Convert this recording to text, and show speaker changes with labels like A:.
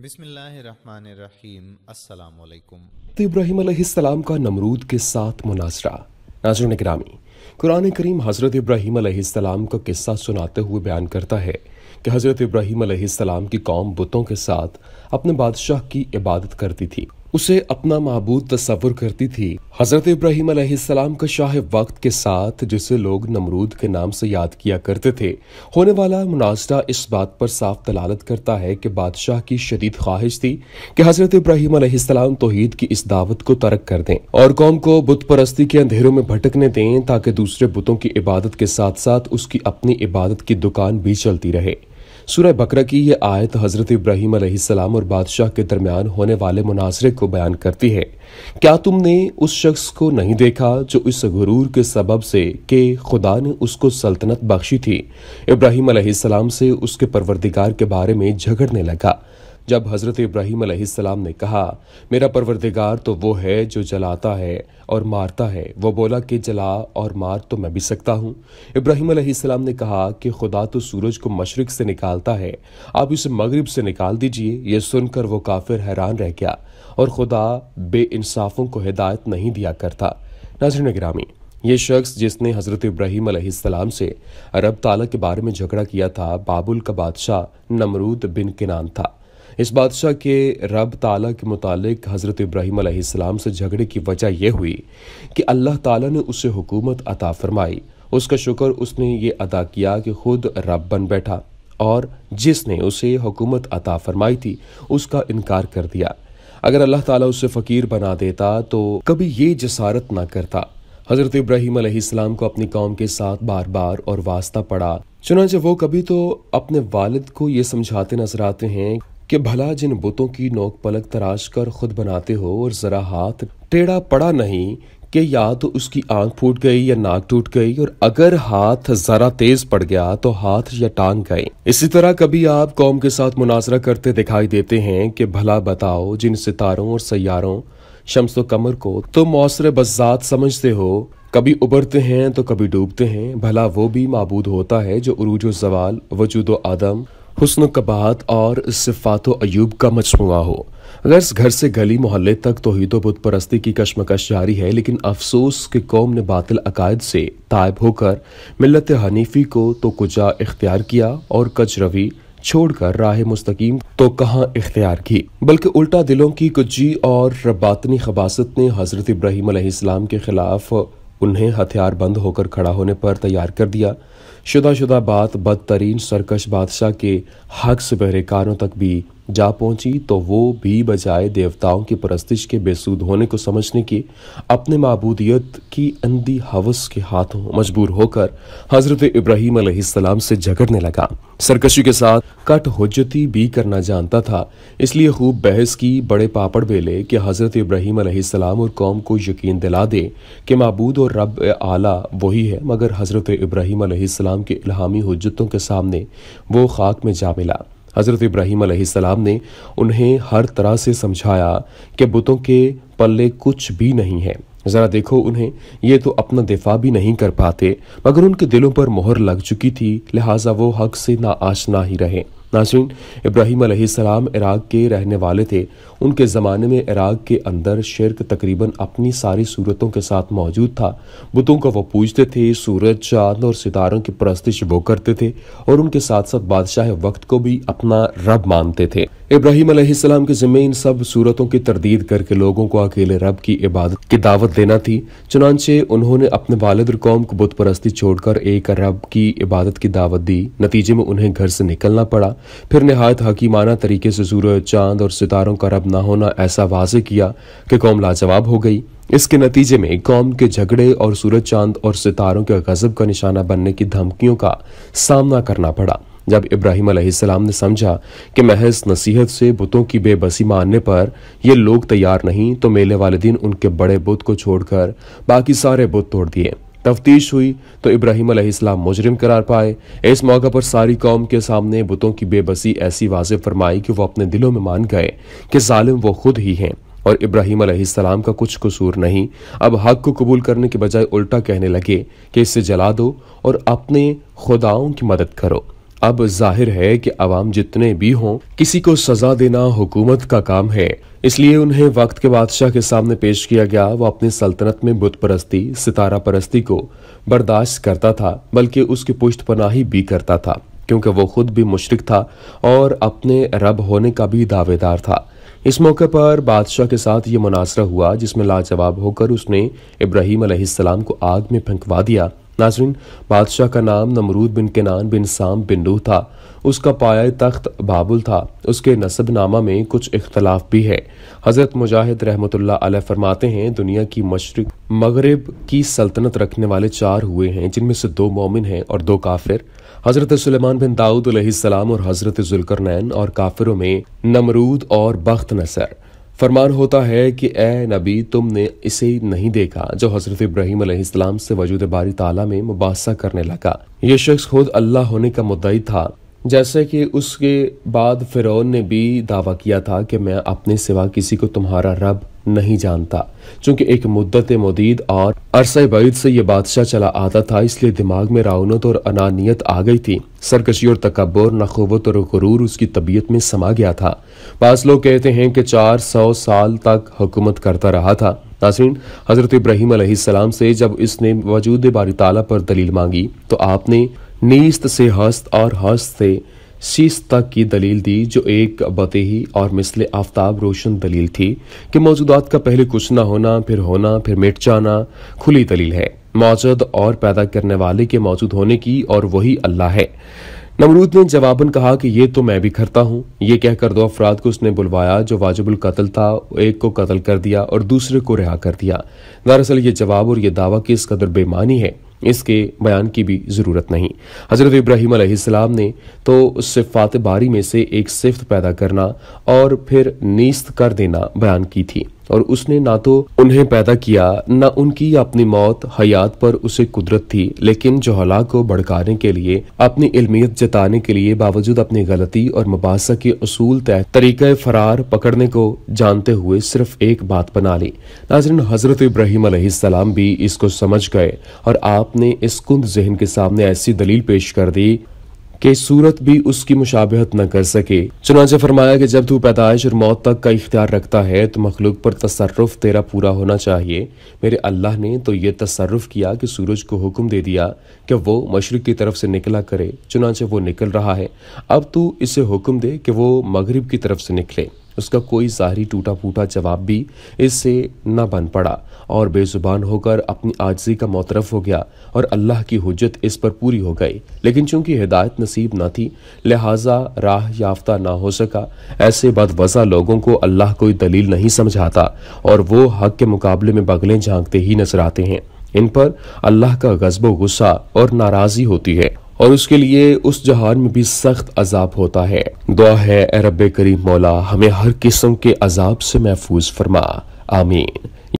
A: तो इब्राहिम अलैहिस्सलाम का नमरूद के साथ मुनासरा नाजरन ग्रामी कुरान करीम हज़रत इब्राहिम अलैहिस्सलाम का किस्सा सुनाते हुए बयान करता है कि हज़रत इब्राहिम अलैहिस्सलाम की कौम बुतों के साथ अपने बादशाह की इबादत करती थी उसे अपना महबूद तस्वुर करती थी हजरत इब्राहिम अलैहिस्सलाम का शाह वक्त के साथ जिसे लोग नमरूद के नाम से याद किया करते थे होने वाला मुनाजरा इस बात पर साफ दलालत करता है कि बादशाह की शदीद ख्वाहिश थी कि हजरत इब्राहिम अलैहिस्सलाम तोहीद की इस दावत को तर्क कर दें और कौम को बुत परस्ती के अंधेरों में भटकने दें ताकि दूसरे बुतों की इबादत के साथ साथ उसकी अपनी इबादत की दुकान भी चलती रहे सूरह बकरा की यह आयत हज़रत इब्राहिम सलाम और बादशाह के दरमियान होने वाले मुनाजरे को बयान करती है क्या तुमने उस शख्स को नहीं देखा जो इस गुरूर के सबब से के खुदा ने उसको सल्तनत बख्शी थी इब्राहिम सलाम से उसके परवरदिगार के बारे में झगड़ने लगा जब हज़रत इब्राहिम अलैहिस्सलाम ने कहा मेरा परवरदिगार तो वो है जो जलाता है और मारता है वो बोला कि जला और मार तो मैं भी सकता हूँ इब्राहिम अलैहिस्सलाम ने कहा कि खुदा तो सूरज को मशरक से निकालता है आप इसे मगरब से निकाल दीजिए ये सुनकर वो काफिर हैरान रह गया और खुदा बे को हिदायत नहीं दिया करता नजर नगरामी ये शख्स जिसने हज़रत इब्राहिम अलैहिस्सलाम से अरब ताला के बारे में झगड़ा किया था बाबुल का बादशाह नमरूद बिन किनान था इस बादशाह के रब ताला के मुतालिक हज़रत इब्राहिम आसमाम से झगड़े की वजह यह हुई कि अल्लाह ताला ने उसे हुकूमत अता फरमाई उसका शुक्र उसने ये अदा किया कि खुद रब बन बैठा और जिसने उसे हुकूमत अता फरमाई थी उसका इनकार कर दिया अगर अल्लाह ताला उसे फ़कीर बना देता तो कभी ये जसारत ना करता हज़रत इब्राहिम अलैहिस्सलाम को अपनी कौम के साथ बार बार और वास्ता पड़ा चुनाचे वो कभी तो अपने वालिद को ये समझाते नजर आते हैं कि भला जिन बुतों की नोक पलक तराश कर खुद बनाते हो और ज़रा हाथ टेढ़ा पड़ा नहीं कि या तो उसकी आंख फूट गई या नाक टूट गई और अगर हाथ जरा तेज पड़ गया तो हाथ या टांग गए इसी तरह कभी आप कौम के साथ मुनाजरा करते दिखाई देते हैं कि भला बताओ जिन सितारों और सैारों शम्स कमर को तुम तो मौसर बजात समझते हो कभी उबरते हैं तो कभी डूबते हैं भला वो भी मबूद होता है जो उरूज जवाल वजूद आदम हुसन कबात और सिफात अयूब का मजमुआ हो अगर घर से गली मोहल्ले तक हीदो बुत परस्ती की कश्मकश जारी है लेकिन अफसोस के कौम ने बातिल अकायद से तायब होकर मिलत हनीफी को तो कुजा इख्तियार किया और रवि छोड़कर राह मुस्तकीम तो कहाँ इख्तियार की बल्कि उल्टा दिलों की कुजी और बातनी खबासत ने हजरत इब्राहिम के खिलाफ उन्हें हथियार बंद होकर खड़ा होने पर तैयार कर दिया शुदा शुदा बात बदतरीन सरकश बादशाह के हक से बहरे कानों तक भी जा पहुंची तो वो भी बजाय देवताओं की परस्तिश के बेसूद होने को समझने की अपने मबूदियत की अंधी हवस के हाथों मजबूर होकर हजरत इब्राहिम सलाम से झगड़ने लगा सरकशी के साथ कट होजती भी करना जानता था इसलिए खूब बहस की बड़े पापड़ बेले कि हजरत इब्राहिम सलाम और कौम को यकीन दिला दे कि मबूद और रब आला वही है मगर हजरत इब्राहिम सलाम के इलाहामी हजतों के सामने वो खाक में जा मिला हज़रत इब्राहिम सलाम ने उन्हें हर तरह से समझाया कि बुतों के पल्ले कुछ भी नहीं है ज़रा देखो उन्हें ये तो अपना दिफा भी नहीं कर पाते मगर उनके दिलों पर मोहर लग चुकी थी लिहाजा वो हक से ना आशना ही रहे नाजरीन इब्राहिम सलाम इराक के रहने वाले थे उनके ज़माने में इराक के अंदर शिरक तकरीबन अपनी सारी सूरतों के साथ मौजूद था बुतों को वो पूजते थे सूरज चाँद और सितारों की परस्तिश वो करते थे और उनके साथ साथ बादशाह वक्त को भी अपना रब मानते थे इब्राहिम अलैहिस्सलाम के जिम्मे इन सब सूरतों की तरदीद करके लोगों को अकेले रब की इबादत की दावत देना थी चुनाचे उन्होंने अपने वालद कौम को बुत परस्ती छोड़कर एक रब की इबादत की दावत दी नतीजे में उन्हें घर से निकलना पड़ा फिर नहायत हकीमाना तरीके से सूरज चांद और सितारों का रब न होना ऐसा वाजे किया कि कौम लाजवाब हो गई इसके नतीजे में कौम के झगड़े और सूरज चांद और सितारों के गजब का निशाना बनने की धमकियों का सामना करना पड़ा जब इब्राहिम अलैहिस्सलाम ने समझा कि महज नसीहत से बुतों की बेबसी मानने पर ये लोग तैयार नहीं तो मेले वाले दिन उनके बड़े बुत को छोड़कर बाकी सारे बुत तोड़ दिए तफ्तीश हुई तो इब्राहिम अलैहिस्सलाम मुजरिम करार पाए इस मौके पर सारी कौम के सामने बुतों की बेबसी ऐसी वाजे फरमाई कि वो अपने दिलों में मान गए कि जालिम वो खुद ही हैं और इब्राहिम अलैहिस्सलाम का कुछ कसूर नहीं अब हक को कबूल करने के बजाय उल्टा कहने लगे कि इसे जला दो और अपने खुदाओं की मदद करो अब जाहिर है कि अवाम जितने भी हों किसी को सजा देना हुकूमत का काम है इसलिए उन्हें वक्त के बादशाह के सामने पेश किया गया वो अपनी सल्तनत में बुत परस्ती सितारा परस्ती को बर्दाश्त करता था बल्कि उसकी पुष्ट पनाही भी करता था क्योंकि वो खुद भी मुशरक था और अपने रब होने का भी दावेदार था इस मौके पर बादशाह के साथ ये मुनासरा हुआ जिसमें लाजवाब होकर उसने इब्राहिम को आग में फेंकवा दिया नाजरीन बादशाह का नाम नमरूद बिन केनान बिन साम बिन नूह था उसका पाया तख्त बाबुल था उसके नसबनामा में कुछ इख्तलाफ भी है हज़रत मुजाहिद रहमतुल्लाह फरमाते हैं दुनिया की मशरक मगरब की सल्तनत रखने वाले चार हुए हैं जिनमें से दो मोमिन हैं और दो काफिर हज़रत सलेमान बिन दाऊद और हज़रत जुलकर और काफिरों में नमरूद और बख्त नसर फरमान होता है कि ए नबी तुमने इसे नहीं देखा जो हजरत इब्राहिम से वजूद बारी ताला में मुबासा करने लगा ये शख्स खुद अल्लाह होने का मुद्दा था जैसे कि उसके बाद फ़िरौन ने भी दावा किया था कि मैं अपने सिवा किसी को तुम्हारा रब नहीं जानता क्योंकि एक मुद्दत मदीद और अरसा बैद से यह बादशाह चला आता था इसलिए दिमाग में राउनत और अनानियत आ गई थी सरकशी और तकबर नखोबत और गरूर उसकी तबीयत में समा गया था पास लोग कहते हैं कि चार सौ साल तक हुकूमत करता रहा था नासिन हज़रत इब्राहिम से जब इसने वजूद बारी ताला पर दलील मांगी तो आपने नीस्त से हस्त और हस्त से शीश तक की दलील दी जो एक बतेही और मिसल आफ्ताब रोशन दलील थी कि मौजूदात का पहले कुछ ना होना फिर होना फिर मिट जाना खुली दलील है मौजूद और पैदा करने वाले के मौजूद होने की और वही अल्लाह है नमरूद ने जवाबन कहा कि ये तो मैं भी करता हूँ ये कहकर दो अफराद को उसने बुलवाया जो वाजिबुल कत्ल था एक को कत्ल कर दिया और दूसरे को रिहा कर दिया दरअसल ये जवाब और ये दावा किस कदर बेमानी है इसके बयान की भी ज़रूरत नहीं हज़रत इब्राहिम अलैहिस्सलाम ने तो सिफ़ात बारी में से एक सिफत पैदा करना और फिर नीस्त कर देना बयान की थी और उसने ना तो उन्हें पैदा किया न उनकी अपनी मौत हयात पर उसे कुदरत थी लेकिन जोहला को भड़काने के लिए अपनी इलमियत जताने के लिए बावजूद अपनी गलती और मुबासा के असूल तय तरीके फरार पकड़ने को जानते हुए सिर्फ एक बात बना ली नाजरन हजरत इब्राहिम सलाम भी इसको समझ गए और आपने इस कुंद जहन के सामने ऐसी दलील पेश कर दी कि सूरत भी उसकी मुशाबहत न कर सके चुनाचे फरमाया कि जब तू पैदाइश और मौत तक का इख्तियार रखता है तो मखलूक पर तसरफ तेरा पूरा होना चाहिए मेरे अल्लाह ने तो ये तसरफ किया कि सूरज को हुक्म दे दिया कि वो मशरक़ की तरफ से निकला करे चुनाचे वो निकल रहा है अब तू इसे हुक्म दे कि वो मगरब की तरफ से निकले उसका कोई ज़ाहरी टूटा फूटा जवाब भी इससे न बन पड़ा और बेजुबान होकर अपनी आजजी का मोतरफ हो गया और अल्लाह की हजत इस पर पूरी हो गई लेकिन चूंकि हिदायत नसीब ना थी लिहाजा राह याफ्ता ना हो सका ऐसे बदवजा लोगों को अल्लाह कोई दलील नहीं समझाता और वो हक के मुकाबले में बगलें झांकते ही नजर आते हैं इन पर अल्लाह का गजबो गुस्सा और नाराज़ी होती है और उसके लिए उस जहान में भी सख्त अजाब होता है दुआ है अरब करीम मौला हमें हर किस्म के अजाब से महफूज फरमा आमीन